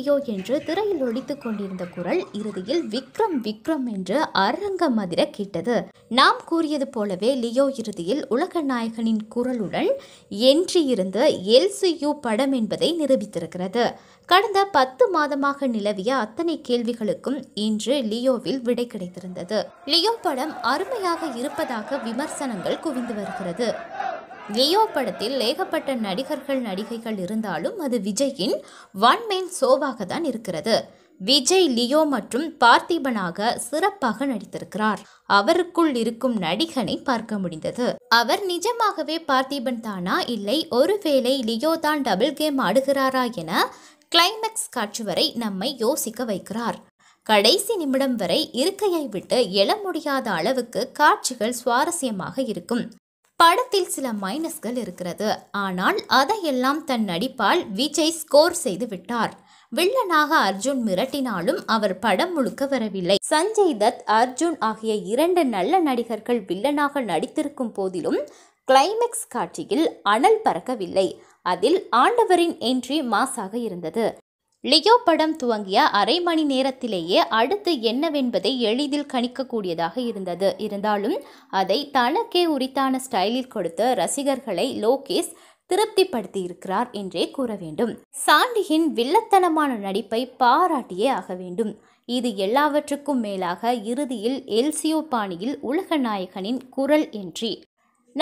video என்று திரையில் ஒழித்து கொண்டிருந்த குரல் இறுதியில் விக்ரம் விக்ரம் என்று அரங்க மதிர கேட்டது நாம் கூறியது போலவே லியோ இறுதியில் உலக நாயகனின் குரலுடன் என்றியிருந்த எல்சியு படம் என்பதை நிரூபித்திருக்கிறது கடந்த பத்து மாதமாக நிலவிய அத்தனை கேள்விகளுக்கும் இன்று லியோவில் விடை கிடைத்திருந்தது லியோ படம் அருமையாக இருப்பதாக விமர்சனங்கள் குவிந்து வருகிறது லியோ படத்தில் ஏகப்பட்ட நடிகர்கள் நடிகைகள் இருந்தாலும் அது விஜயின் ஒன் மெயின் சோவாக தான் இருக்கிறது விஜய் லியோ மற்றும் பார்த்திபனாக சிறப்பாக நடித்திருக்கிறார் அவருக்குள் இருக்கும் நடிகனை பார்க்க முடிந்தது அவர் நிஜமாகவே பார்த்திபன் தானா இல்லை ஒருவேளை லியோ தான் டபுள் கேம் ஆடுகிறாரா என கிளைமேக்ஸ் காட்சி வரை நம்மை யோசிக்க வைக்கிறார் கடைசி நிமிடம் வரை இருக்கையை விட்டு எழ முடியாத அளவுக்கு காட்சிகள் சுவாரஸ்யமாக இருக்கும் படத்தில் சில மைனஸ்கள் இருக்கிறது ஆனால் அதையெல்லாம் தன் நடிப்பால் விஜய் ஸ்கோர் செய்து விட்டார் வில்லனாக அர்ஜுன் மிரட்டினாலும் அவர் படம் முழுக்க வரவில்லை சஞ்சய் தத் அர்ஜுன் ஆகிய இரண்டு நல்ல நடிகர்கள் வில்லனாக நடித்திருக்கும் போதிலும் கிளைமேக்ஸ் காட்சியில் அனல் பறக்கவில்லை அதில் ஆண்டவரின் என்ட்ரி மாசாக இருந்தது லியோ படம் துவங்கிய அரை மணி நேரத்திலேயே அடுத்து என்னவென்பதை எளிதில் கணிக்கக்கூடியதாக இருந்தது இருந்தாலும் அதை தனக்கே உரித்தான ஸ்டைலில் கொடுத்து ரசிகர்களை லோகேஷ் திருப்திப்படுத்தியிருக்கிறார் என்றே கூற வேண்டும் சாண்டியின் வில்லத்தனமான நடிப்பை பாராட்டியே ஆக வேண்டும் இது எல்லாவற்றுக்கும் மேலாக இறுதியில் எல்சியோ பாணியில் உலக நாயகனின் குரல் என்றி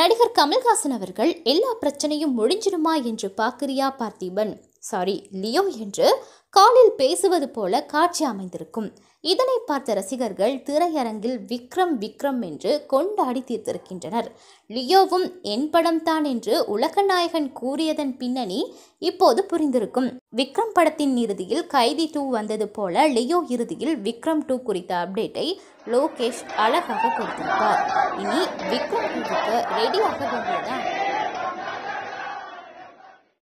நடிகர் கமல்ஹாசன் அவர்கள் எல்லா பிரச்சனையும் முடிஞ்சிடுமா என்று பார்க்கிறியா பார்த்திபன் சாரி லியோ என்று காலில் பேசுவது போல காட்சி அமைந்திருக்கும் இதனை பார்த்த ரசிகர்கள் திரையரங்கில் விக்ரம் விக்ரம் என்று கொண்டாடி தீர்த்திருக்கின்றனர் லியோவும் என் படம்தான் என்று என்று உலகநாயகன் கூறியதன் பின்னணி இப்போது புரிந்திருக்கும் விக்ரம் படத்தின் இறுதியில் கைதி டூ வந்தது போல லியோ இறுதியில் விக்ரம் டூ குறித்த அப்டேட்டை லோகேஷ் அழகாக கொடுத்திருப்பார் இனி விக்ரம் டூக்கு ரெடியாக கொண்டுதான்